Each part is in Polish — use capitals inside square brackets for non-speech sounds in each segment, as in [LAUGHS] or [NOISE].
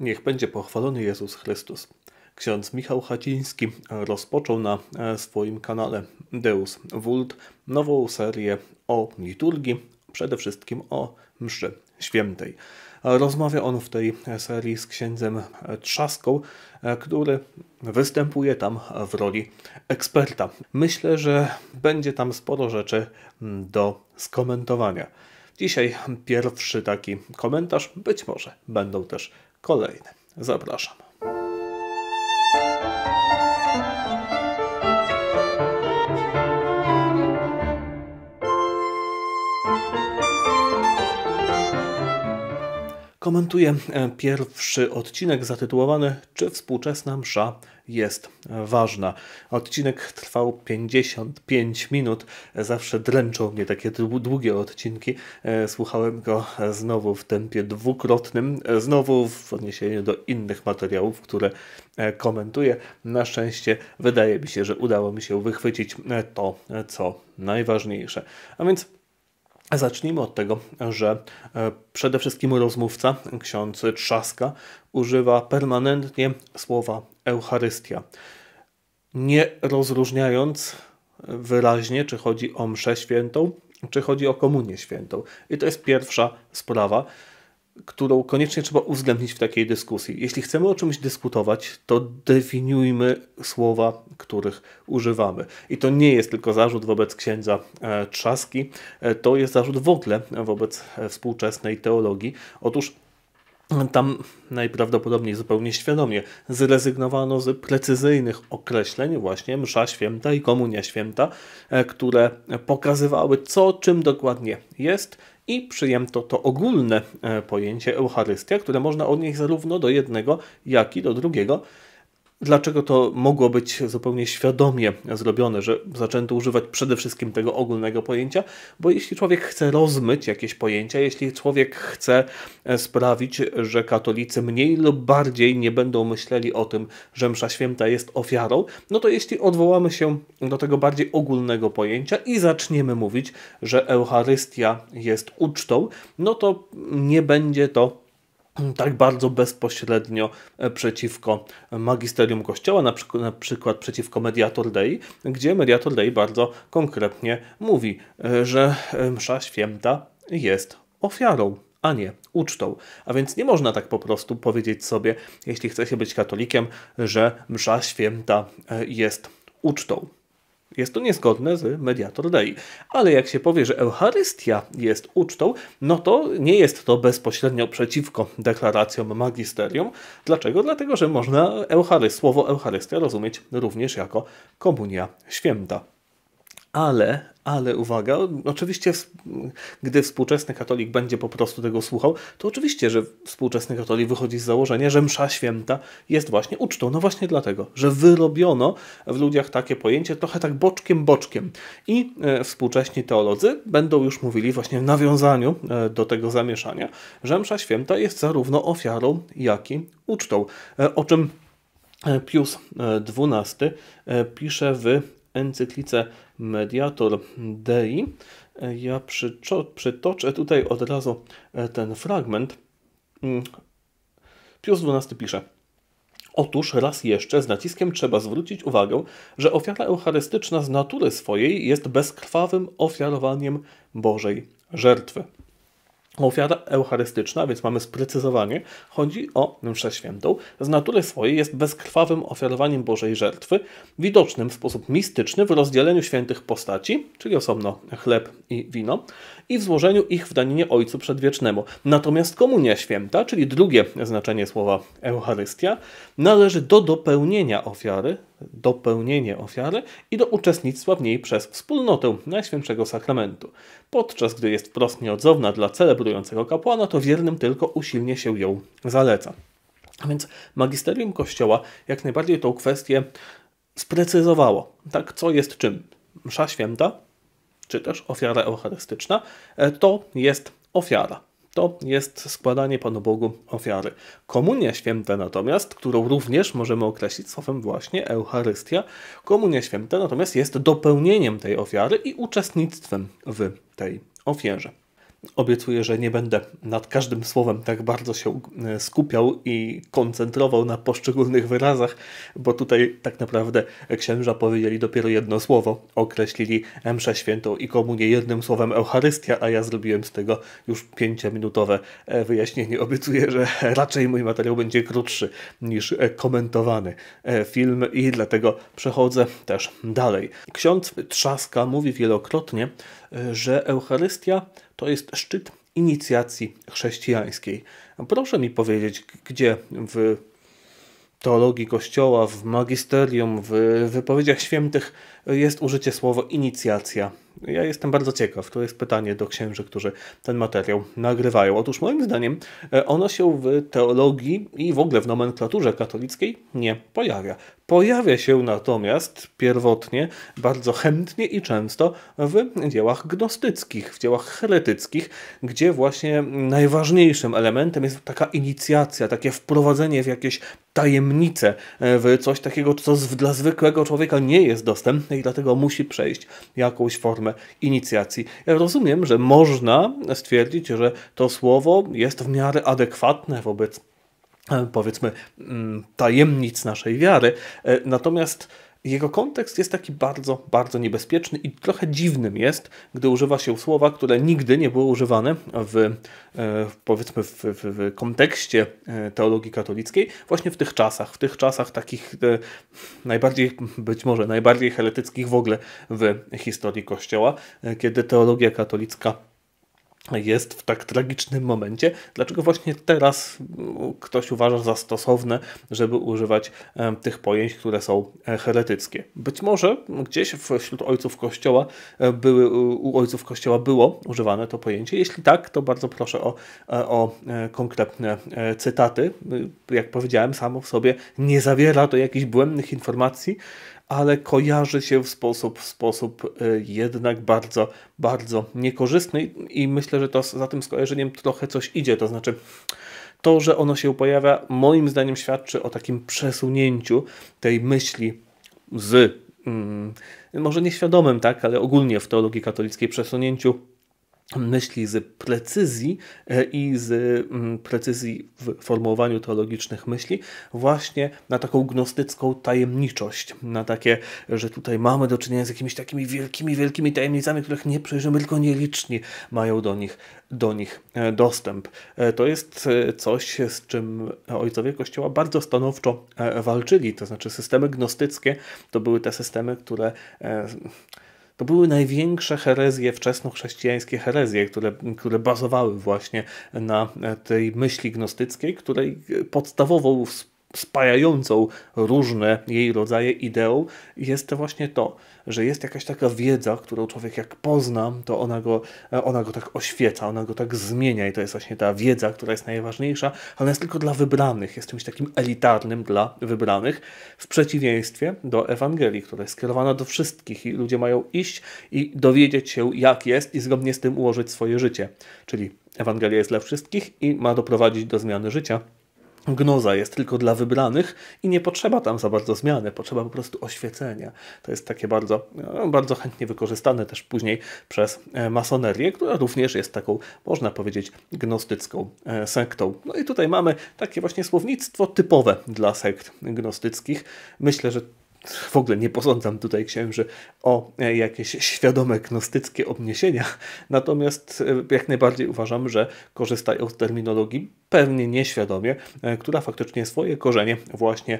Niech będzie pochwalony Jezus Chrystus. Ksiądz Michał Haciński rozpoczął na e, swoim kanale Deus Vult nową serię o liturgii, przede wszystkim o mszy świętej. Rozmawia on w tej serii z księdzem Trzaską, e, który występuje tam w roli eksperta. Myślę, że będzie tam sporo rzeczy mm, do skomentowania. Dzisiaj pierwszy taki komentarz, być może będą też kolejny. Zapraszam. komentuje pierwszy odcinek zatytułowany Czy współczesna msza jest ważna? Odcinek trwał 55 minut. Zawsze dręczą mnie takie długie odcinki. E, słuchałem go znowu w tempie dwukrotnym, e, znowu w odniesieniu do innych materiałów, które e, komentuję. Na szczęście wydaje mi się, że udało mi się wychwycić to, co najważniejsze. A więc Zacznijmy od tego, że e, przede wszystkim rozmówca, ksiądz Trzaska, używa permanentnie słowa Eucharystia, nie rozróżniając wyraźnie, czy chodzi o mszę świętą, czy chodzi o komunię świętą. I to jest pierwsza sprawa, którą koniecznie trzeba uwzględnić w takiej dyskusji. Jeśli chcemy o czymś dyskutować, to definiujmy słowa, których używamy. I to nie jest tylko zarzut wobec księdza e, Trzaski, e, to jest zarzut w ogóle wobec e, współczesnej teologii. Otóż tam najprawdopodobniej zupełnie świadomie zrezygnowano z precyzyjnych określeń, właśnie msza święta i komunia święta, które pokazywały, co czym dokładnie jest i przyjęto to ogólne e, pojęcie Eucharystia, które można odnieść zarówno do jednego, jak i do drugiego. Dlaczego to mogło być zupełnie świadomie zrobione, że zaczęto używać przede wszystkim tego ogólnego pojęcia? Bo jeśli człowiek chce rozmyć jakieś pojęcia, jeśli człowiek chce e, sprawić, że katolicy mniej lub bardziej nie będą myśleli o tym, że Msza Święta jest ofiarą, no to jeśli odwołamy się do tego bardziej ogólnego pojęcia i zaczniemy mówić, że Eucharystia jest ucztą, no to nie będzie to Mm, tak bardzo bezpośrednio e, przeciwko magisterium kościoła, na, przykład, na przykład przeciwko Mediator Dei, gdzie Mediator Dei bardzo konkretnie mówi, e, że e, msza święta jest ofiarą a nie ucztą. A więc nie można tak po prostu powiedzieć sobie, jeśli chce się być katolikiem, że msza święta jest ucztą. Jest to niezgodne z mediator dei. Ale jak się powie, że Eucharystia jest ucztą, no to nie jest to bezpośrednio przeciwko deklaracjom magisterium. Dlaczego? Dlatego, że można słowo Eucharystia rozumieć również jako komunia święta ale, ale uwaga, oczywiście gdy współczesny katolik będzie po prostu tego słuchał, to oczywiście, że współczesny katolik wychodzi z założenia, że msza święta jest właśnie ucztą. No właśnie dlatego, że wyrobiono w ludziach takie pojęcie trochę tak boczkiem, boczkiem. I e, współcześni teolodzy będą już mówili właśnie w nawiązaniu e, do tego zamieszania, że msza święta jest zarówno ofiarą, jak i ucztą. E, o czym Pius XII pisze w encyklice mediator Dei. Ja przytoczę tutaj od razu e, ten fragment. Mm. Pius XII pisze. Otóż raz jeszcze z naciskiem trzeba zwrócić uwagę, że ofiara eucharystyczna z natury swojej jest bezkrwawym ofiarowaniem Bożej żertwy. Ofiara eucharystyczna, więc mamy sprecyzowanie, chodzi o mszę świętą. Z natury swojej jest bezkrwawym ofiarowaniem Bożej żertwy, widocznym w sposób mistyczny w rozdzieleniu świętych postaci, czyli osobno chleb i wino, i w złożeniu ich w daninie Ojcu Przedwiecznemu. Natomiast komunia święta, czyli drugie znaczenie słowa Eucharystia, należy do dopełnienia ofiary dopełnienie ofiary i do uczestnictwa w niej przez wspólnotę Najświętszego Sakramentu. Podczas gdy jest wprost nieodzowna dla celebrującego kapłana, to wiernym tylko usilnie się ją zaleca. A więc magisterium Kościoła jak najbardziej tą kwestię sprecyzowało, tak, co jest czym. Msza święta, czy też ofiara eucharystyczna, e, to jest ofiara to jest składanie Panu Bogu ofiary. Komunia święta natomiast, którą również możemy określić słowem właśnie Eucharystia, komunia święta natomiast jest dopełnieniem tej ofiary i uczestnictwem w tej ofierze. Obiecuję, że nie będę nad każdym słowem tak bardzo się e, skupiał i koncentrował na poszczególnych wyrazach, bo tutaj tak naprawdę księża powiedzieli dopiero jedno słowo. Określili mszę świętą i komunię jednym słowem Eucharystia, a ja zrobiłem z tego już pięciominutowe e, wyjaśnienie. Obiecuję, że [LAUGHS] raczej mój materiał będzie krótszy niż e, komentowany film i dlatego przechodzę też dalej. Ksiądz Trzaska mówi wielokrotnie, że Eucharystia to jest szczyt inicjacji chrześcijańskiej. Proszę mi powiedzieć, gdzie w teologii Kościoła, w magisterium, w wypowiedziach świętych jest użycie słowa inicjacja. Ja jestem bardzo ciekaw. To jest pytanie do księży, którzy ten materiał nagrywają. Otóż moim zdaniem e, ono się w teologii i w ogóle w nomenklaturze katolickiej nie pojawia. Pojawia się natomiast pierwotnie bardzo chętnie i często w dziełach gnostyckich, w dziełach heretyckich, gdzie właśnie najważniejszym elementem jest taka inicjacja, takie wprowadzenie w jakieś tajemnice, w coś takiego, co dla zwykłego człowieka nie jest dostępne i dlatego musi przejść jakąś formę inicjacji. Ja rozumiem, że można stwierdzić, że to słowo jest w miarę adekwatne wobec E, powiedzmy mm, tajemnic naszej wiary. E, natomiast jego kontekst jest taki bardzo, bardzo niebezpieczny i trochę dziwnym jest, gdy używa się słowa, które nigdy nie były używane w, e, powiedzmy, w, w, w, kontekście teologii katolickiej, właśnie w tych czasach, w tych czasach takich najbardziej, być może najbardziej heretyckich w ogóle w historii Kościoła, kiedy teologia katolicka jest w tak tragicznym momencie. Dlaczego właśnie teraz mm, ktoś uważa za stosowne, żeby używać tych pojęć, które są e, heretyckie? Być może gdzieś wśród ojców kościoła e, były, u ojców kościoła było używane to pojęcie. Jeśli tak, to bardzo proszę o, e, o konkretne cytaty. Y, jak powiedziałem, samo w sobie nie zawiera to jakichś błędnych informacji, ale kojarzy się w sposób, w sposób y, jednak bardzo, bardzo niekorzystny i myślę, że to za tym skojarzeniem trochę coś idzie, to znaczy to, że ono się pojawia, moim zdaniem świadczy o takim przesunięciu tej myśli z, mm, może nieświadomym, tak, ale ogólnie w teologii katolickiej przesunięciu myśli z precyzji e, i z mm, precyzji w formułowaniu teologicznych myśli, właśnie na taką gnostycką tajemniczość, na takie, że tutaj mamy do czynienia z jakimiś takimi wielkimi, wielkimi tajemnicami, których nie przejrzymy, tylko nieliczni mają do nich, do nich e, dostęp. E, to jest coś, z czym ojcowie Kościoła bardzo stanowczo walczyli, to znaczy systemy gnostyckie to były te systemy, które to były największe herezje, wczesnochrześcijańskie herezje, które, które bazowały właśnie na e, tej myśli gnostyckiej, której e, podstawową spajającą różne jej rodzaje ideą jest właśnie to, że jest jakaś taka wiedza, którą człowiek jak pozna, to ona go, e, ona go tak oświeca, ona go tak zmienia i to jest właśnie ta wiedza, która jest najważniejsza, ale jest tylko dla wybranych, jest czymś takim elitarnym dla wybranych, w przeciwieństwie do Ewangelii, która jest skierowana do wszystkich i ludzie mają iść i dowiedzieć się jak jest i zgodnie z tym ułożyć swoje życie. Czyli Ewangelia jest dla wszystkich i ma doprowadzić do zmiany życia. Gnoza jest tylko dla wybranych i nie potrzeba tam za bardzo zmiany, potrzeba po prostu oświecenia. To jest takie bardzo, no, bardzo chętnie wykorzystane też później przez e, masonerię, która również jest taką, można powiedzieć, gnostycką e, sektą. No i tutaj mamy takie właśnie słownictwo typowe dla sekt gnostyckich. Myślę, że w ogóle nie posądzam tutaj księży o e, jakieś świadome gnostyckie odniesienia, natomiast e, jak najbardziej uważam, że korzystają z terminologii pewnie nieświadomie, e, która faktycznie swoje korzenie właśnie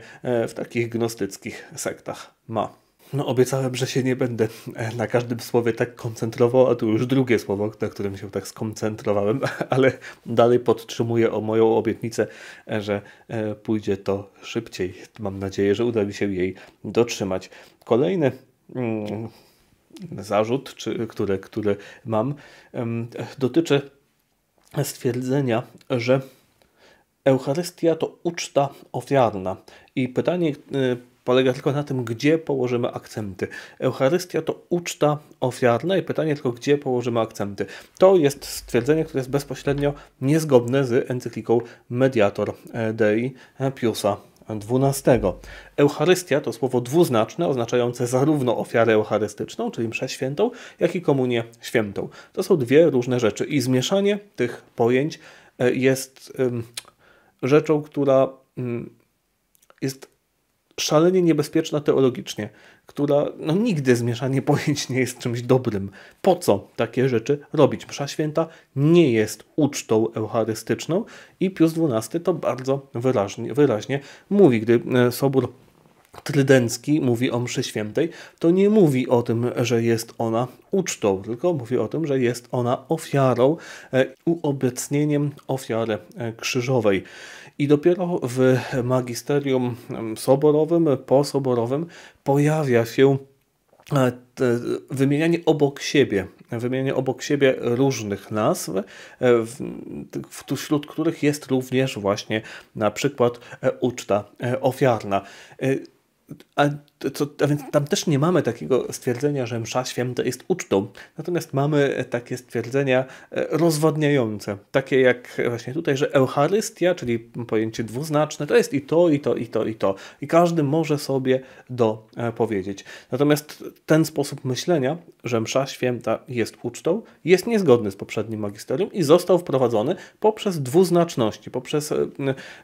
w takich gnostyckich sektach ma. No, obiecałem, że się nie będę e, na każdym słowie tak koncentrował, a tu już drugie słowo, na którym się tak skoncentrowałem, [LAUGHS] ale dalej podtrzymuję o moją obietnicę, e, że e, pójdzie to szybciej. Mam nadzieję, że uda mi się jej dotrzymać. Kolejny. Mm, zarzut, czy, który, który mam, dotyczy stwierdzenia, że Eucharystia to uczta ofiarna. I pytanie, polega tylko na tym, gdzie położymy akcenty. Eucharystia to uczta ofiarna i pytanie tylko, gdzie położymy akcenty. To jest stwierdzenie, które jest bezpośrednio niezgodne z encykliką Mediator Dei Piusa XII. Eucharystia to słowo dwuznaczne, oznaczające zarówno ofiarę eucharystyczną, czyli mszę świętą, jak i komunię świętą. To są dwie różne rzeczy i zmieszanie tych pojęć e, jest rzeczą, która mm, jest szalenie niebezpieczna teologicznie, która no, nigdy zmieszanie pojęć nie jest czymś dobrym. Po co takie rzeczy robić? Msza święta nie jest ucztą eucharystyczną i Pius XII to bardzo wyraźnie, wyraźnie mówi, gdy e, Sobór Trydencki mówi o mszy świętej, to nie mówi o tym, że jest ona ucztą, tylko mówi o tym, że jest ona ofiarą, e, uobecnieniem ofiary e, krzyżowej. I dopiero w magisterium soborowym, posoborowym pojawia się e, wymienianie obok siebie, wymienianie obok siebie różnych nazw, wśród których jest również właśnie na przykład uczta ofiarna. 嗯。co, a więc tam też nie mamy takiego stwierdzenia, że msza święta jest ucztą, natomiast mamy e, takie stwierdzenia e, rozwodniające, takie jak właśnie tutaj, że Eucharystia, czyli pojęcie dwuznaczne, to jest i to, i to, i to, i to. I każdy może sobie e, powiedzieć. Natomiast ten sposób myślenia, że msza święta jest ucztą, jest niezgodny z poprzednim magisterium i został wprowadzony poprzez dwuznaczności, poprzez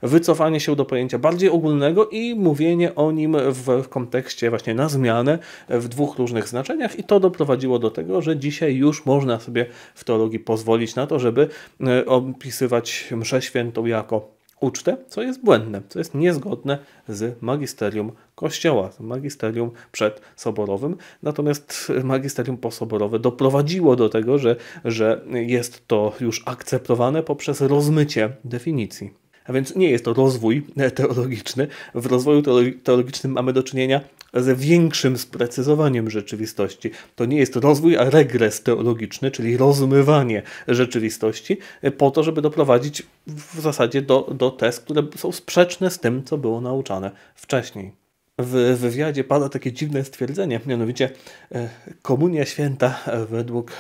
wycofanie się do pojęcia bardziej ogólnego i mówienie o nim w kontekście kontekście właśnie na zmianę w dwóch różnych znaczeniach i to doprowadziło do tego, że dzisiaj już można sobie w teologii pozwolić na to, żeby e, opisywać mszę świętą jako ucztę, co jest błędne, co jest niezgodne z magisterium Kościoła, z magisterium przedsoborowym. Natomiast magisterium posoborowe doprowadziło do tego, że, że jest to już akceptowane poprzez rozmycie definicji. A więc nie jest to rozwój e, teologiczny. W rozwoju teologicznym mamy do czynienia ze większym sprecyzowaniem rzeczywistości. To nie jest rozwój, a regres teologiczny, czyli rozmywanie rzeczywistości, e, po to, żeby doprowadzić w zasadzie do, do test, które są sprzeczne z tym, co było nauczane wcześniej w wywiadzie pada takie dziwne stwierdzenie, mianowicie e, komunia święta według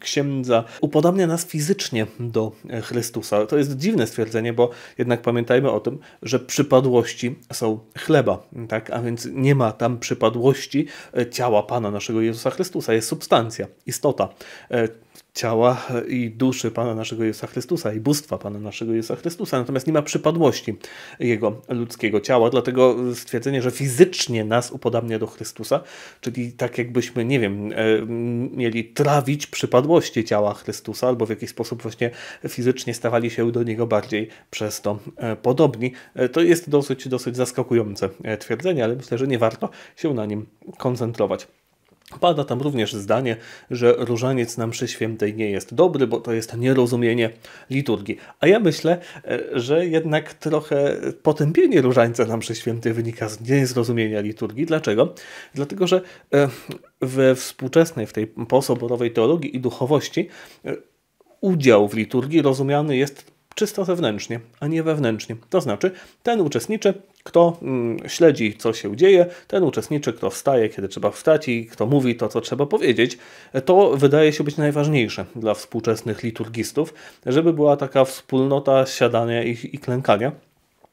księdza upodabnia nas fizycznie do e, Chrystusa. To jest dziwne stwierdzenie, bo jednak pamiętajmy o tym, że przypadłości są chleba, tak? a więc nie ma tam przypadłości e, ciała Pana naszego Jezusa Chrystusa, jest substancja, istota ciała i duszy Pana naszego Jezusa Chrystusa i bóstwa Pana naszego Jezusa Chrystusa, natomiast nie ma przypadłości Jego ludzkiego ciała, dlatego stwierdzenie, że fizycznie nas upodabnia do Chrystusa, czyli tak jakbyśmy, nie wiem, e, mieli trawić przypadłości ciała Chrystusa albo w jakiś sposób właśnie fizycznie stawali się do Niego bardziej przez to e, podobni, e, to jest dosyć, dosyć zaskakujące twierdzenie, ale myślę, że nie warto się na nim koncentrować. Pada tam również zdanie, że różaniec na mszy świętej nie jest dobry, bo to jest nierozumienie liturgii. A ja myślę, e, że jednak trochę potępienie różańca na mszy świętej wynika z niezrozumienia liturgii. Dlaczego? Dlatego, że e, we współczesnej, w tej posoborowej teologii i duchowości e, udział w liturgii rozumiany jest czysto zewnętrznie, a nie wewnętrznie. To znaczy, ten uczestniczy, kto mm, śledzi, co się dzieje, ten uczestniczy, kto wstaje, kiedy trzeba wstać i kto mówi to, co trzeba powiedzieć, to wydaje się być najważniejsze dla współczesnych liturgistów, żeby była taka wspólnota siadania i, i klękania.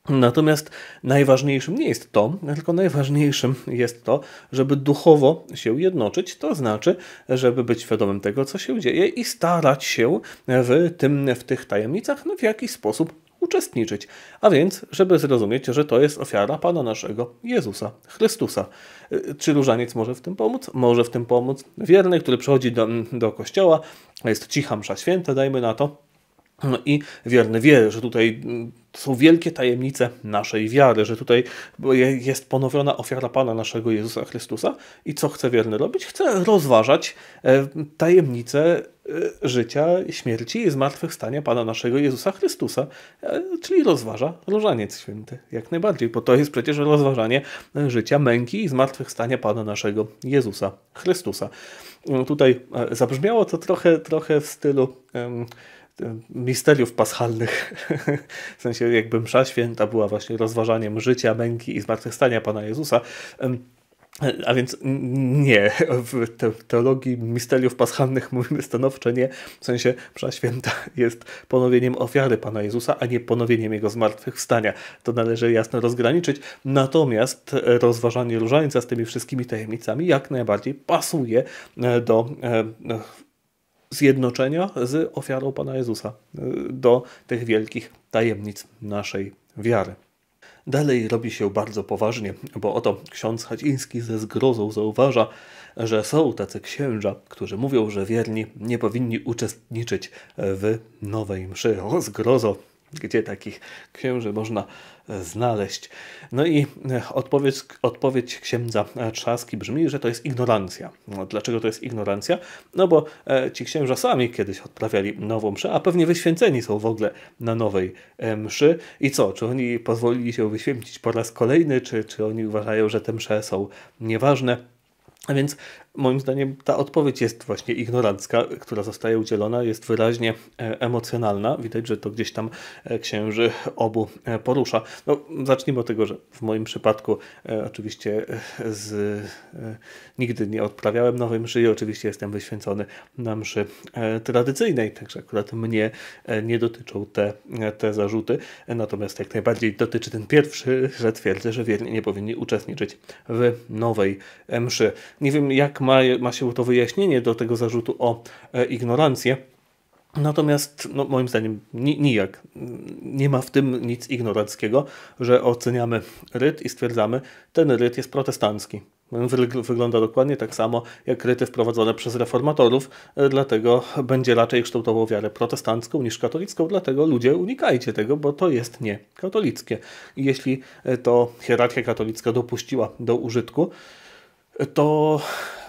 Natomiast najważniejszym nie jest to, tylko najważniejszym jest to, żeby duchowo się jednoczyć, to znaczy, żeby być świadomym tego, co się dzieje i starać się w, tym, w tych tajemnicach no, w jakiś sposób uczestniczyć. A więc, żeby zrozumieć, że to jest ofiara Pana naszego Jezusa Chrystusa. Y, czy różaniec może w tym pomóc? Może w tym pomóc. Wierny, który przychodzi do, do kościoła, jest cicha msza święta, dajmy na to, no i wierny wie, że tutaj mm, są wielkie tajemnice naszej wiary, że tutaj jest ponowiona ofiara Pana naszego Jezusa Chrystusa i co chce wierny robić? Chce rozważać e, tajemnice e, życia, śmierci i zmartwychwstania Pana naszego Jezusa Chrystusa, e, czyli rozważa Różaniec Święty, jak najbardziej, bo to jest przecież rozważanie życia, męki i zmartwychwstania Pana naszego Jezusa Chrystusa. Tutaj zabrzmiało to trochę, trochę w stylu misteriów paschalnych. w sensie jakby msza święta była właśnie rozważaniem życia, męki i zmartwychwstania Pana Jezusa. A więc nie, w teologii misteriów paschalnych mówimy stanowczo nie, w sensie msza święta jest ponowieniem ofiary Pana Jezusa, a nie ponowieniem Jego zmartwychwstania. To należy jasno rozgraniczyć. Natomiast rozważanie różańca z tymi wszystkimi tajemnicami jak najbardziej pasuje e, do e, zjednoczenia z ofiarą Pana Jezusa y, do tych wielkich tajemnic naszej wiary. Dalej robi się bardzo poważnie, bo oto ksiądz Chaciński ze zgrozą zauważa, że są tacy księża, którzy mówią, że wierni nie powinni uczestniczyć w nowej mszy. O zgrozo, gdzie takich księży można e, znaleźć. No i e, odpowiedź, odpowiedź księdza Trzaski brzmi, że to jest ignorancja. No, dlaczego to jest ignorancja? No bo e, ci księża sami kiedyś odprawiali nową mszę, a pewnie wyświęceni są w ogóle na nowej mszy. I co? Czy oni pozwolili się wyświęcić po raz kolejny, czy, czy oni uważają, że te msze są nieważne? A więc Moim zdaniem ta odpowiedź jest właśnie ignorancka, która zostaje udzielona, jest wyraźnie e, emocjonalna. Widać, że to gdzieś tam e, księży obu e, porusza. No, zacznijmy od tego, że w moim przypadku oczywiście z, nigdy nie odprawiałem nowej mszy i oczywiście jestem wyświęcony na mszy tradycyjnej, także akurat mnie nie dotyczą te, te zarzuty. Natomiast jak najbardziej dotyczy ten pierwszy, że twierdzę, że wierni nie powinni uczestniczyć w nowej mszy. Nie wiem, jak ma, ma się to wyjaśnienie do tego zarzutu o e, ignorancję. Natomiast no, moim zdaniem nijak. Nie ma w tym nic ignoranckiego, że oceniamy ryt i stwierdzamy, ten ryt jest protestancki. Wygląda dokładnie tak samo jak ryty wprowadzone przez reformatorów, e, dlatego będzie raczej kształtował wiarę protestancką niż katolicką, dlatego ludzie unikajcie tego, bo to jest nie katolickie. I jeśli e, to hierarchia katolicka dopuściła do użytku, to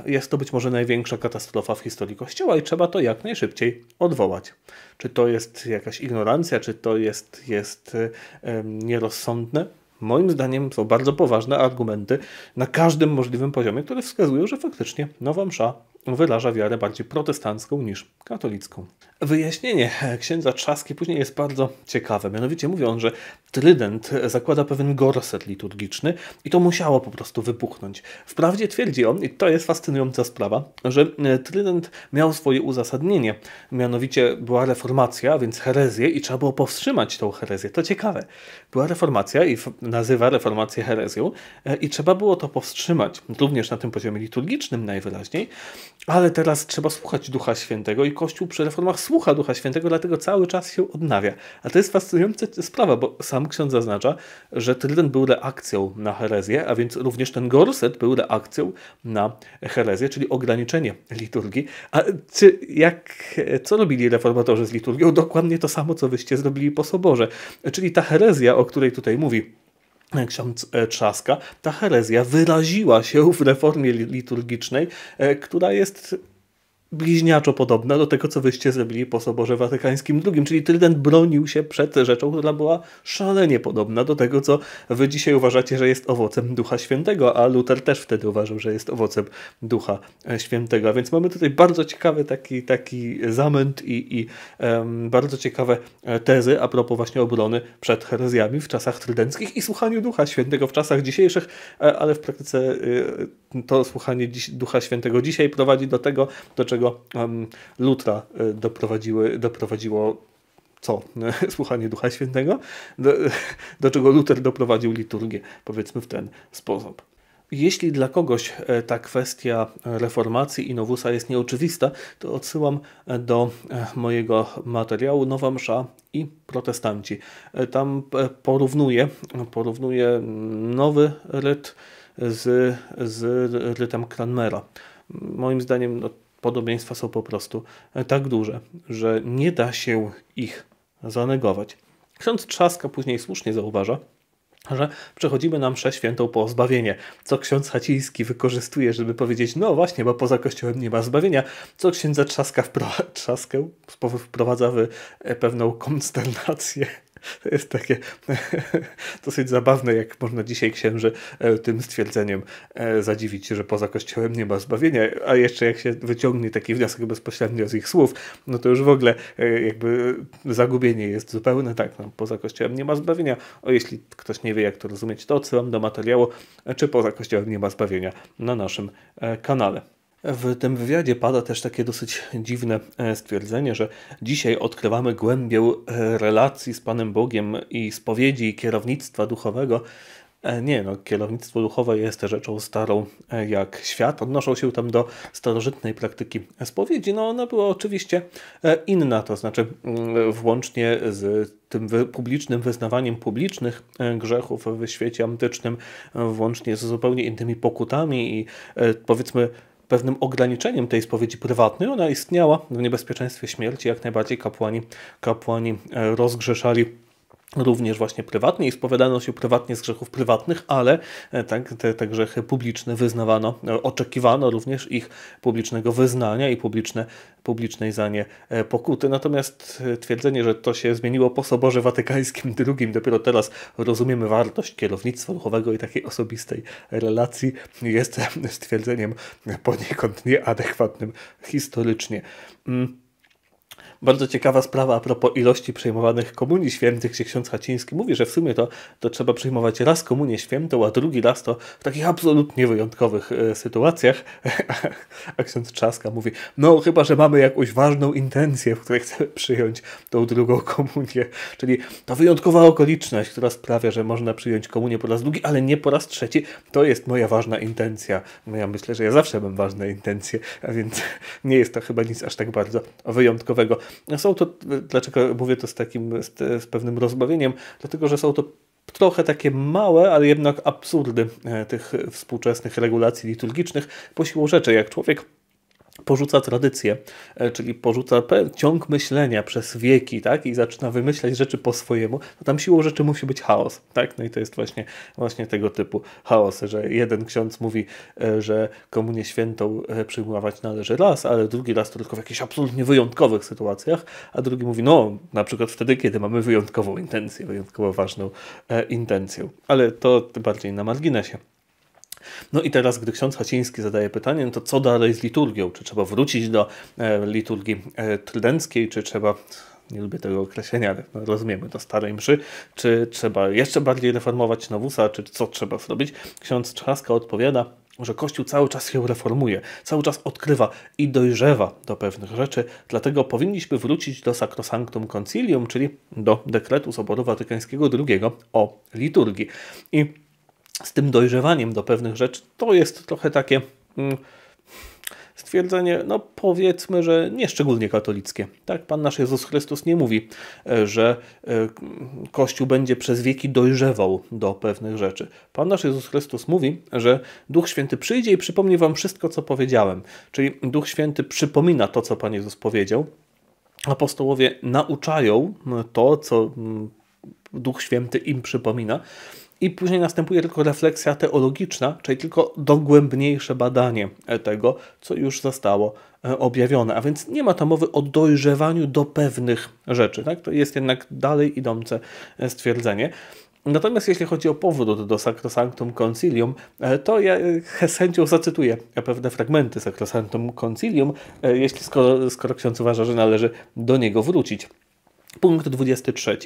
jest to być może największa katastrofa w historii Kościoła i trzeba to jak najszybciej odwołać. Czy to jest jakaś ignorancja, czy to jest, jest e, nierozsądne? Moim zdaniem są bardzo poważne argumenty na każdym możliwym poziomie, które wskazują, że faktycznie nowa msza wyraża wiarę bardziej protestancką niż katolicką. Wyjaśnienie księdza Trzaski później jest bardzo ciekawe. Mianowicie mówi on, że Trydent zakłada pewien gorset liturgiczny i to musiało po prostu wybuchnąć. Wprawdzie twierdzi on, i to jest fascynująca sprawa, że e, Trydent miał swoje uzasadnienie. Mianowicie była reformacja, więc herezję i trzeba było powstrzymać tą herezję. To ciekawe. Była reformacja i nazywa reformację herezją e, i trzeba było to powstrzymać. Również na tym poziomie liturgicznym najwyraźniej. Ale teraz trzeba słuchać Ducha Świętego i Kościół przy reformach słucha Ducha Świętego, dlatego cały czas się odnawia. A to jest fascynująca sprawa, bo sam ksiądz zaznacza, że Trident był reakcją na herezję, a więc również ten gorset był reakcją na herezję, czyli ograniczenie liturgii. A czy, jak, co robili reformatorzy z liturgią? Dokładnie to samo, co wyście zrobili po soborze. Czyli ta herezja, o której tutaj mówi ksiądz e, Trzaska, ta herezja wyraziła się w reformie liturgicznej, e, która jest bliźniaczo podobna do tego, co wyście zrobili po Soborze Watykańskim II, czyli Trident bronił się przed rzeczą, która była szalenie podobna do tego, co wy dzisiaj uważacie, że jest owocem Ducha Świętego, a Luther też wtedy uważał, że jest owocem Ducha e, Świętego. więc mamy tutaj bardzo ciekawy taki, taki zamęt i, i um, bardzo ciekawe e, tezy a propos właśnie obrony przed herezjami w czasach trydenckich i słuchaniu Ducha Świętego w czasach dzisiejszych, e, ale w praktyce y, to słuchanie dziś, Ducha Świętego dzisiaj prowadzi do tego, do czego um, Lutra e, doprowadziły, doprowadziło co? [LAUGHS] Słuchanie Ducha Świętego? Do, [LAUGHS] do czego Luther doprowadził liturgię, powiedzmy w ten sposób. Jeśli dla kogoś e, ta kwestia reformacji i nowusa jest nieoczywista, to odsyłam e, do mojego materiału Nowa Msza i Protestanci. Tam porównuję, porównuję mm, nowy ryt z, z rytem Cranmera. Moim zdaniem no, podobieństwa są po prostu e, tak duże, że nie da się ich zanegować. Ksiądz Trzaska później słusznie zauważa, że przechodzimy na mszę świętą po zbawienie, co ksiądz Haciński wykorzystuje, żeby powiedzieć, no właśnie, bo poza kościołem nie ma zbawienia, co księdza Trzaska wpro... Trzaskę wprowadza w e, pewną konsternację to [LAUGHS] jest takie [LAUGHS] dosyć zabawne, jak można dzisiaj księży e, tym stwierdzeniem e, zadziwić, że poza kościołem nie ma zbawienia, a jeszcze jak się wyciągnie taki wniosek bezpośrednio z ich słów, no to już w ogóle e, jakby zagubienie jest zupełne, tak, no, poza kościołem nie ma zbawienia, o jeśli ktoś nie wie jak to rozumieć, to odsyłam do materiału, czy poza kościołem nie ma zbawienia na naszym kanale. W tym wywiadzie pada też takie dosyć dziwne e, stwierdzenie, że dzisiaj odkrywamy głębię e, relacji z Panem Bogiem i spowiedzi i kierownictwa duchowego. E, nie, no, kierownictwo duchowe jest rzeczą starą jak świat. Odnoszą się tam do starożytnej praktyki spowiedzi. No, ona była oczywiście inna, to znaczy mm, włącznie z tym publicznym wyznawaniem publicznych grzechów w świecie antycznym, włącznie z zupełnie innymi pokutami i powiedzmy pewnym ograniczeniem tej spowiedzi prywatnej. Ona istniała w niebezpieczeństwie śmierci, jak najbardziej kapłani, kapłani e, rozgrzeszali również właśnie prywatnie i spowiadano się prywatnie z grzechów prywatnych, ale e, tak, te, te, grzechy publiczne wyznawano, e, oczekiwano również ich publicznego wyznania i publiczne, publicznej za nie e, pokuty. Natomiast twierdzenie, że to się zmieniło po Soborze Watykańskim [LAUGHS] II, dopiero teraz rozumiemy wartość kierownictwa duchowego i takiej osobistej relacji, jest [LAUGHS] stwierdzeniem poniekąd nieadekwatnym historycznie. Mm. Bardzo ciekawa sprawa a propos ilości przyjmowanych komunii świętych, gdzie ksiądz Haciński mówi, że w sumie to, to trzeba przyjmować raz komunię świętą, a drugi raz to w takich absolutnie wyjątkowych e, sytuacjach. [LAUGHS] a ksiądz Czaska mówi, no chyba, że mamy jakąś ważną intencję, w której chcemy przyjąć tą drugą komunię. Czyli ta wyjątkowa okoliczność, która sprawia, że można przyjąć komunię po raz drugi, ale nie po raz trzeci, to jest moja ważna intencja. No ja myślę, że ja zawsze mam ważne intencje, a więc [LAUGHS] nie jest to chyba nic aż tak bardzo wyjątkowego są to, dlaczego mówię to z takim, z, z pewnym rozbawieniem, dlatego, że są to trochę takie małe, ale jednak absurdy e, tych współczesnych regulacji liturgicznych, po siłą rzeczy, jak człowiek porzuca tradycję, e, czyli porzuca ciąg myślenia przez wieki tak? i zaczyna wymyślać rzeczy po swojemu, to tam siłą rzeczy musi być chaos. Tak? No i to jest właśnie, właśnie tego typu chaos, że jeden ksiądz mówi, e, że komunię świętą e, przyjmować należy raz, ale drugi raz to tylko w jakichś absolutnie wyjątkowych sytuacjach, a drugi mówi, no na przykład wtedy, kiedy mamy wyjątkową intencję, wyjątkowo ważną intencję. Ale to bardziej na marginesie. No i teraz, gdy ksiądz Haciński zadaje pytanie, no to co dalej z liturgią? Czy trzeba wrócić do e, liturgii e, trydenckiej, czy trzeba nie lubię tego określenia, ale no, rozumiemy, do starej mszy, czy trzeba jeszcze bardziej reformować nowusa, czy co trzeba zrobić. Ksiądz Trzaska odpowiada, że Kościół cały czas się reformuje, cały czas odkrywa i dojrzewa do pewnych rzeczy, dlatego powinniśmy wrócić do Sacrosanctum Concilium, czyli do dekretu Soboru Watykańskiego II o liturgii. I z tym dojrzewaniem do pewnych rzeczy, to jest trochę takie mm, stwierdzenie, no powiedzmy, że nieszczególnie katolickie. Tak, Pan nasz Jezus Chrystus nie mówi, e, że e, Kościół będzie przez wieki dojrzewał do pewnych rzeczy. Pan nasz Jezus Chrystus mówi, że Duch Święty przyjdzie i przypomni Wam wszystko, co powiedziałem. Czyli Duch Święty przypomina to, co Pan Jezus powiedział. Apostołowie nauczają mm, to, co mm, Duch Święty im przypomina, i później następuje tylko refleksja teologiczna, czyli tylko dogłębniejsze badanie e, tego, co już zostało e, objawione. A więc nie ma tam mowy o dojrzewaniu do pewnych rzeczy. Tak? To jest jednak dalej idące e, stwierdzenie. Natomiast jeśli chodzi o powrót do Sacrosanctum Concilium, to ja z chęcią zacytuję pewne fragmenty Sacrosanctum Concilium, jeśli skoro, skoro ksiądz uważa, że należy do niego wrócić. Punkt 23.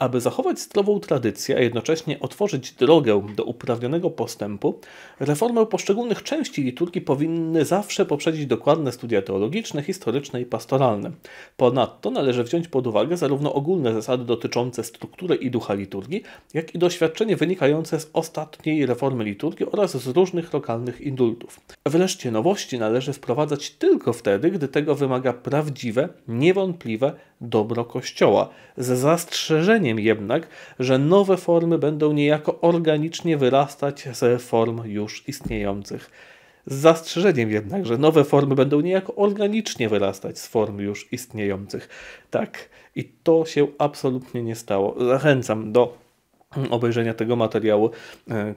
Aby zachować zdrową tradycję, a jednocześnie otworzyć drogę do uprawnionego postępu, reformę poszczególnych części liturgii powinny zawsze poprzedzić dokładne studia teologiczne, historyczne i pastoralne. Ponadto należy wziąć pod uwagę zarówno ogólne zasady dotyczące struktury i ducha liturgii, jak i doświadczenie wynikające z ostatniej reformy liturgii oraz z różnych lokalnych indultów. Wreszcie nowości należy wprowadzać tylko wtedy, gdy tego wymaga prawdziwe, niewątpliwe dobro Kościoła, z zastrzeżeniem jednak, że nowe formy będą niejako organicznie wyrastać z form już istniejących. Z zastrzeżeniem jednak, że nowe formy będą niejako organicznie wyrastać z form już istniejących. Tak, i to się absolutnie nie stało. Zachęcam do obejrzenia tego materiału, e,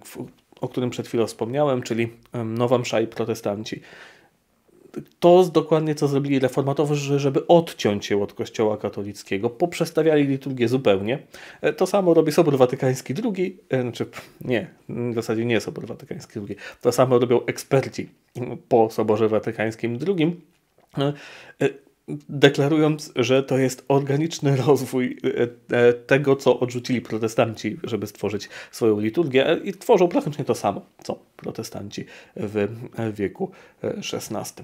o którym przed chwilą wspomniałem, czyli Nowa Msza i Protestanci to dokładnie co zrobili reformatorzy, żeby odciąć się od kościoła katolickiego. Poprzestawiali liturgię zupełnie. E, to samo robi Sobór Watykański II, e, znaczy nie, w zasadzie nie Sobór Watykański II. To samo robią eksperci po Soborze Watykańskim II e, deklarując, że to jest organiczny rozwój tego, co odrzucili protestanci, żeby stworzyć swoją liturgię i tworzą praktycznie to samo, co protestanci w wieku XVI.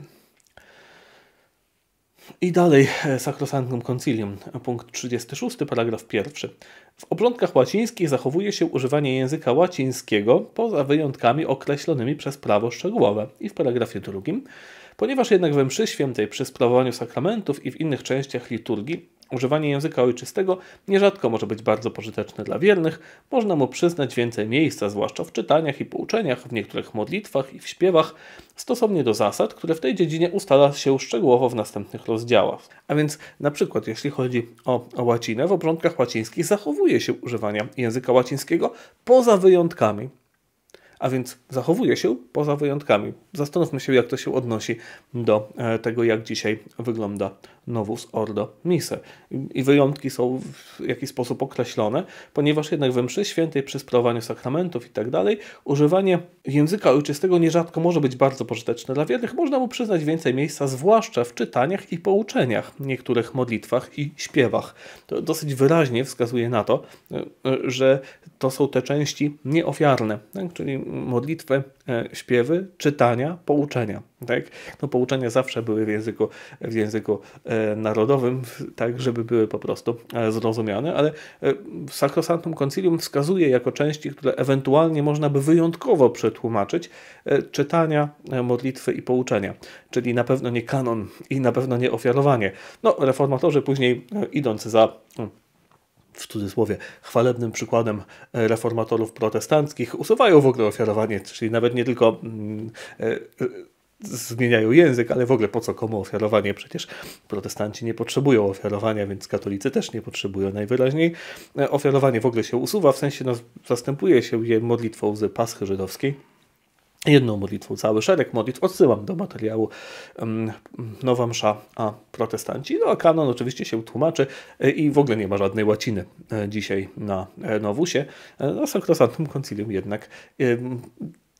I dalej e, Sacrosanctum Concilium, punkt 36, paragraf 1. W obrządkach łacińskich zachowuje się używanie języka łacińskiego poza wyjątkami określonymi przez prawo szczegółowe. I w paragrafie drugim, ponieważ jednak we mszy świętej przy sprawowaniu sakramentów i w innych częściach liturgii Używanie języka ojczystego nierzadko może być bardzo pożyteczne dla wiernych, można mu przyznać więcej miejsca, zwłaszcza w czytaniach i pouczeniach, w niektórych modlitwach i w śpiewach, stosownie do zasad, które w tej dziedzinie ustala się szczegółowo w następnych rozdziałach. A więc na przykład jeśli chodzi o, o łacinę, w obrządkach łacińskich zachowuje się używania języka łacińskiego poza wyjątkami. A więc zachowuje się poza wyjątkami. Zastanówmy się, jak to się odnosi do e, tego, jak dzisiaj wygląda nowus ordo mise. I wyjątki są w jakiś sposób określone, ponieważ jednak we mszy świętej przy sprawowaniu sakramentów itd. Tak używanie języka ojczystego nierzadko może być bardzo pożyteczne dla wiernych. Można mu przyznać więcej miejsca, zwłaszcza w czytaniach i pouczeniach, niektórych modlitwach i śpiewach. To dosyć wyraźnie wskazuje na to, e, e, że to są te części nieofiarne, tak? czyli modlitwy, e, śpiewy, czytania, pouczenia. Tak? No, pouczenia zawsze były w języku, w języku e, narodowym, tak żeby były po prostu e, zrozumiane, ale Sacrosanctum Concilium wskazuje jako części, które ewentualnie można by wyjątkowo przetłumaczyć, czytania, modlitwy i pouczenia, czyli na pewno nie kanon i na pewno nie ofiarowanie. No, reformatorzy później idąc za w cudzysłowie, chwalebnym przykładem e, reformatorów protestanckich, usuwają w ogóle ofiarowanie, czyli nawet nie tylko mm, e, zmieniają język, ale w ogóle po co komu ofiarowanie? Przecież protestanci nie potrzebują ofiarowania, więc katolicy też nie potrzebują najwyraźniej. E, ofiarowanie w ogóle się usuwa, w sensie no, zastępuje się je modlitwą z paschy żydowskiej jedną modlitwą, cały szereg modlitw. Odsyłam do materiału Nowa Msza a protestanci. No a kanon oczywiście się tłumaczy e, i w ogóle nie ma żadnej łaciny e, dzisiaj na e, Nowusie. No, Sanktosantum Concilium jednak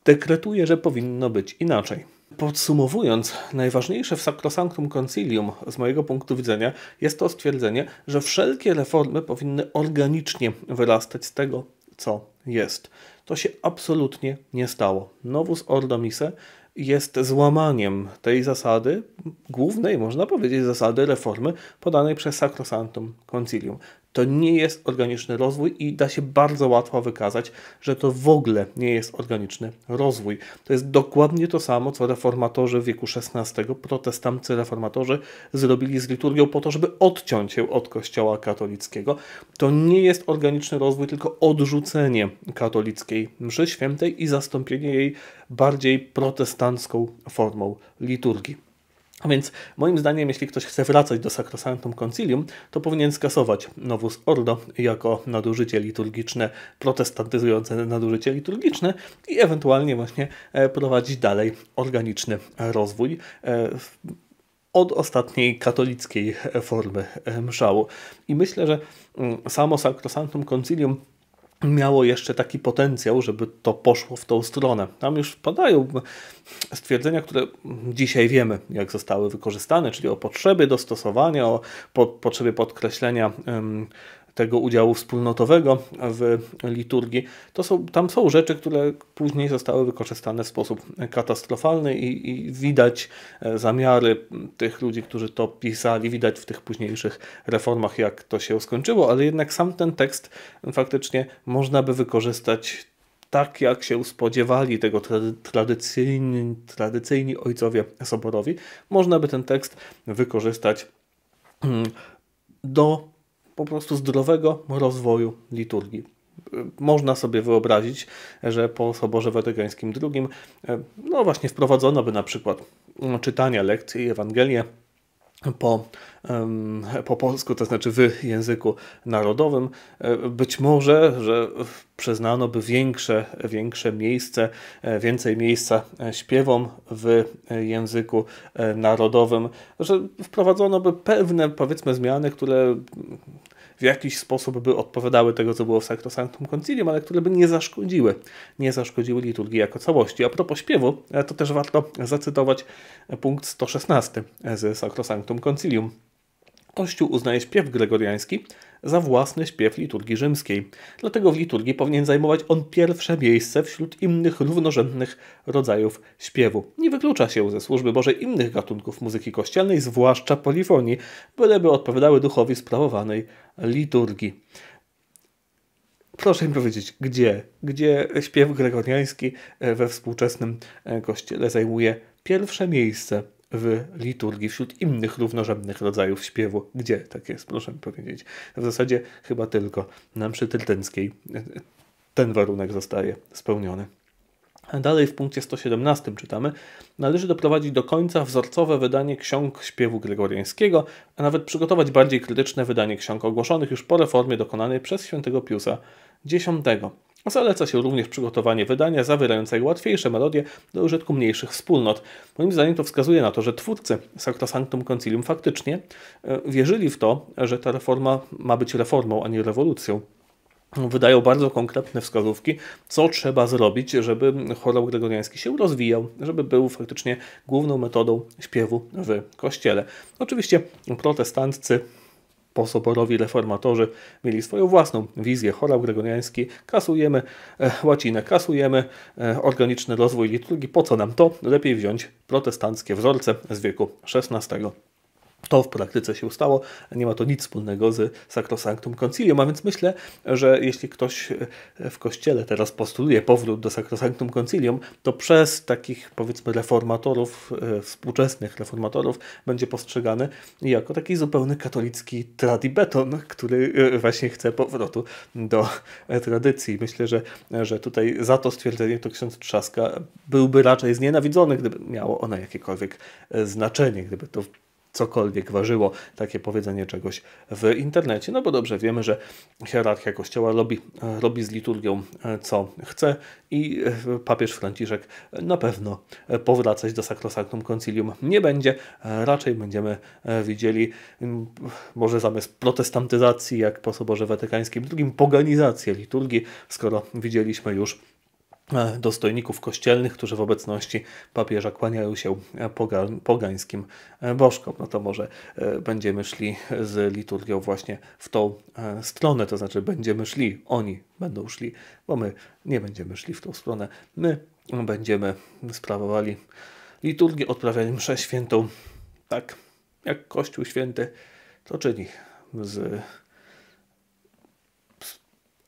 dekretuje, że powinno być inaczej. Podsumowując, najważniejsze w Sacrosanctum Concilium z mojego punktu widzenia jest to stwierdzenie, że wszelkie reformy powinny organicznie wyrastać z tego, co jest. To się absolutnie nie stało. Novus Ordo Mise jest złamaniem tej zasady, głównej, można powiedzieć, zasady reformy podanej przez Sacrosanctum Concilium to nie jest organiczny rozwój i da się bardzo łatwo wykazać, że to w ogóle nie jest organiczny rozwój. To jest dokładnie to samo, co reformatorzy wieku XVI, protestancy reformatorzy zrobili z liturgią po to, żeby odciąć ją od kościoła katolickiego. To nie jest organiczny rozwój, tylko odrzucenie katolickiej mszy świętej i zastąpienie jej bardziej protestancką formą liturgii. A więc moim zdaniem, jeśli ktoś chce wracać do Sacrosanctum Concilium, to powinien skasować Novus Ordo jako nadużycie liturgiczne, protestantyzujące nadużycie liturgiczne i ewentualnie właśnie e, prowadzić dalej organiczny rozwój e, od ostatniej katolickiej formy e, mszału. I myślę, że mm, samo Sacrosanctum Concilium miało jeszcze taki potencjał, żeby to poszło w tą stronę. Tam już padają stwierdzenia, które dzisiaj wiemy, jak zostały wykorzystane, czyli o potrzebie dostosowania, o po, potrzebie podkreślenia tego udziału wspólnotowego w liturgii, to są, tam są rzeczy, które później zostały wykorzystane w sposób katastrofalny i, i widać e, zamiary tych ludzi, którzy to pisali, widać w tych późniejszych reformach, jak to się skończyło, ale jednak sam ten tekst faktycznie można by wykorzystać tak jak się spodziewali tego tradycyjni, tradycyjni ojcowie soborowi, można by ten tekst wykorzystać mm, do po prostu zdrowego rozwoju liturgii. Można sobie wyobrazić, że po Soborze Watykańskim II, e, no właśnie, wprowadzono by na przykład no, czytania lekcji i Ewangelię po, po polsku, to znaczy w języku narodowym. E, być może, że przyznano by większe, większe miejsce, e, więcej miejsca śpiewom w języku narodowym, że wprowadzono by pewne, powiedzmy, zmiany, które w jakiś sposób by odpowiadały tego, co było w Sacrosanctum Concilium, ale które by nie zaszkodziły, nie zaszkodziły liturgii jako całości. A propos śpiewu, e, to też warto zacytować punkt 116 z Sacrosanctum Concilium. Kościół uznaje śpiew gregoriański za własny śpiew liturgii rzymskiej. Dlatego w liturgii powinien zajmować on pierwsze miejsce wśród innych równorzędnych rodzajów śpiewu. Nie wyklucza się ze służby Bożej innych gatunków muzyki kościelnej, zwłaszcza polifonii, byleby odpowiadały duchowi sprawowanej liturgii proszę mi powiedzieć, gdzie, gdzie śpiew gregoriański e, we współczesnym e, kościele zajmuje pierwsze miejsce w liturgii wśród innych równorzędnych rodzajów śpiewu. Gdzie tak jest, proszę mi powiedzieć. W zasadzie chyba tylko na mszy tyltenckiej ten warunek zostaje spełniony. Dalej w punkcie 117 czytamy: Należy doprowadzić do końca wzorcowe wydanie ksiąg śpiewu gregoriańskiego, a nawet przygotować bardziej krytyczne wydanie ksiąg ogłoszonych już po reformie dokonanej przez św. Piusa X. Zaleca się również przygotowanie wydania zawierającego łatwiejsze melodie do użytku mniejszych wspólnot. Moim zdaniem to wskazuje na to, że twórcy Sanctosanctum Concilium faktycznie e, wierzyli w to, że ta reforma ma być reformą, a nie rewolucją wydają bardzo konkretne wskazówki, co trzeba zrobić, żeby chorał gregoriański się rozwijał, żeby był faktycznie główną metodą śpiewu w kościele. Oczywiście protestanccy Posoborowi reformatorzy mieli swoją własną wizję. Chorał gregoriański kasujemy, e, łacinę kasujemy, e, organiczny rozwój liturgii, po co nam to? Lepiej wziąć protestanckie wzorce z wieku XVI to w praktyce się stało. Nie ma to nic wspólnego z Sacrosanctum Concilium, a więc myślę, że jeśli ktoś e, w Kościele teraz postuluje powrót do Sacrosanctum Concilium, to przez takich powiedzmy reformatorów, e, współczesnych reformatorów będzie postrzegany jako taki zupełny katolicki tradibeton, który e, właśnie chce powrotu do tradycji. Myślę, że, że tutaj za to stwierdzenie to ksiądz Trzaska byłby raczej znienawidzony, gdyby miało ono jakiekolwiek znaczenie, gdyby to cokolwiek ważyło takie powiedzenie czegoś w internecie, no bo dobrze wiemy, że hierarchia kościoła robi, robi z liturgią e, co chce i e, papież Franciszek na pewno powracać do Sacrosanctum Concilium nie będzie. E, raczej będziemy widzieli może zamiast protestantyzacji, jak po Soborze Watykańskim drugim poganizację liturgii, skoro widzieliśmy już E, dostojników kościelnych, którzy w obecności papieża kłaniają się e, pogańskim e, bożkom. No to może będziemy szli z liturgią właśnie w tą stronę, to znaczy będziemy szli, oni będą szli, bo my nie będziemy szli w tą stronę. My będziemy sprawowali liturgię, odprawiali mszę świętą tak, jak Kościół Święty to czyni z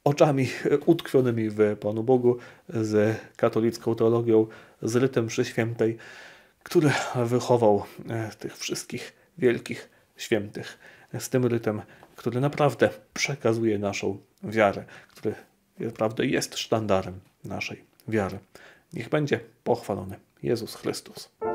oczami [LAUGHS] utkwionymi w Panu Bogu, z katolicką teologią, z rytem przy który wychował e, tych wszystkich wielkich świętych. Z tym rytem, który naprawdę przekazuje naszą wiarę, który naprawdę jest sztandarem naszej wiary. Niech będzie pochwalony Jezus Chrystus.